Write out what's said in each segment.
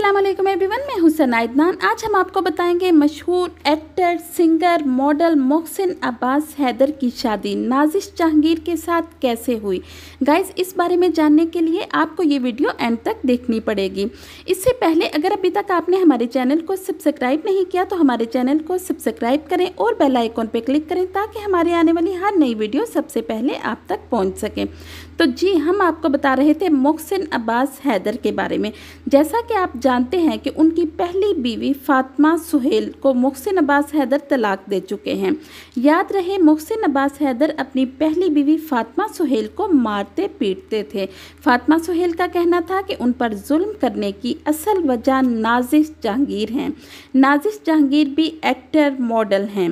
अस्सलाम वालेकुम एवरीवन मैं हुसैन आयदनान आज हम आपको बताएंगे मशहूर actor singer model Mohsin Abbas Haider की शादी नाजिश जहांगीर के साथ कैसे हुई गाइस इस बारे में जानने के लिए आपको ये वीडियो एंड तक देखनी पड़ेगी इससे पहले अगर अभी तक आपने हमारे चैनल को सब्सक्राइब नहीं किया तो हमारे चैनल को सब्सक्राइब करें और बेल आइकॉन पर क्लिक करें ताकि हमारे आने वाली हर नई वीडियो सबसे पहले आप तक पहुँच सकें तो जी हम आपको बता रहे थे मोहसिन अब्बास हैदर के बारे में जैसा कि आप जानते हैं कि उनकी पहली बीवी फातिमा सुहेल को मोहसिन अब्बास हैदर तलाक दे चुके हैं याद रहे मोहसिन अब्बास हैदर अपनी पहली बीवी फातिमा सुहेल को मारते पीटते थे फातिमा सुहेल का कहना था कि उन पर जुल्म करने की असल वजह नाजिश जहांगीर हैं नाजिश जहांगीर भी एक्टर मॉडल हैं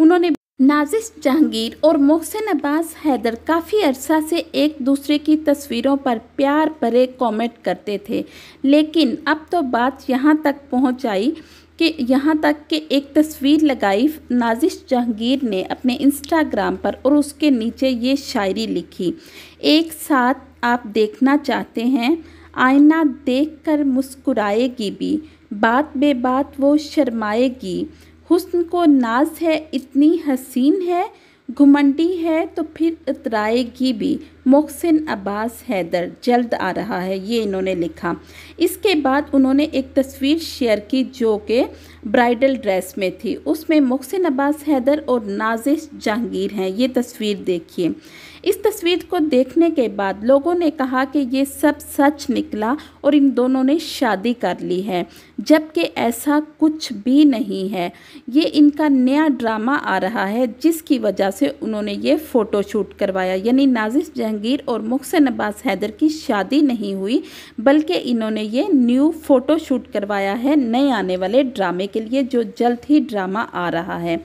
उन्होंने नाजिश जहांगीर और मोहसिन अब्बास हैदर काफ़ी अरसा से एक दूसरे की तस्वीरों पर प्यार भरे कमेंट करते थे लेकिन अब तो बात यहाँ तक पहुँच आई कि यहाँ तक कि एक तस्वीर लगाई नाजिश जहांगीर ने अपने इंस्टाग्राम पर और उसके नीचे ये शायरी लिखी एक साथ आप देखना चाहते हैं आईना देखकर मुस्कुराएगी भी बात बेबात वो शर्माएगी हुस्न को नाज है इतनी हसीन है घुमंडी है तो फिर इतराएगी भी मोहसिन अब्बास हैदर जल्द आ रहा है ये इन्होंने लिखा इसके बाद उन्होंने एक तस्वीर शेयर की जो कि ब्राइडल ड्रेस में थी उसमें मोहसिन अब्बास हैदर और नाजिश जहांगीर हैं ये तस्वीर देखिए इस तस्वीर को देखने के बाद लोगों ने कहा कि ये सब सच निकला और इन दोनों ने शादी कर ली है जबकि ऐसा कुछ भी नहीं है ये इनका नया ड्रामा आ रहा है जिसकी वजह से उन्होंने ये फ़ोटो शूट करवाया यानी नाजिश जहांगीर जहांगीर और मुहसन अब्बास हैदर की शादी नहीं हुई बल्कि इन्होंने ये न्यू फ़ोटो शूट करवाया है नए आने वाले ड्रामे के लिए जो जल्द ही ड्रामा आ रहा है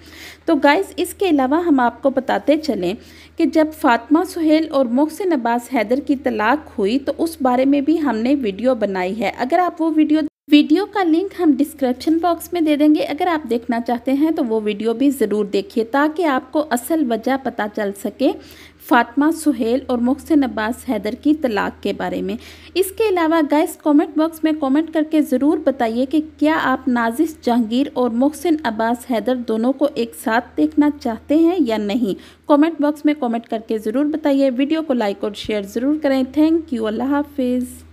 तो गाइस इसके अलावा हम आपको बताते चलें कि जब फातिमा सुहेल और मुहसिन अब्बास हैदर की तलाक हुई तो उस बारे में भी हमने वीडियो बनाई है अगर आप वो वीडियो वीडियो का लिंक हम डिस्क्रिप्शन बॉक्स में दे देंगे अगर आप देखना चाहते हैं तो वो वीडियो भी ज़रूर देखिए ताकि आपको असल वजह पता चल सके फातमा सुहेल और मुख्सन अब्बास हैदर की तलाक के बारे में इसके अलावा गैस कमेंट बॉक्स में कमेंट करके ज़रूर बताइए कि क्या आप नाजिस जहांगीर और मुख्सन अब्बास हैदर दोनों को एक साथ देखना चाहते हैं या नहीं कमेंट बॉक्स में कमेंट करके ज़रूर बताइए वीडियो को लाइक और शेयर ज़रूर करें थैंक यू अल्लाह हाफिज़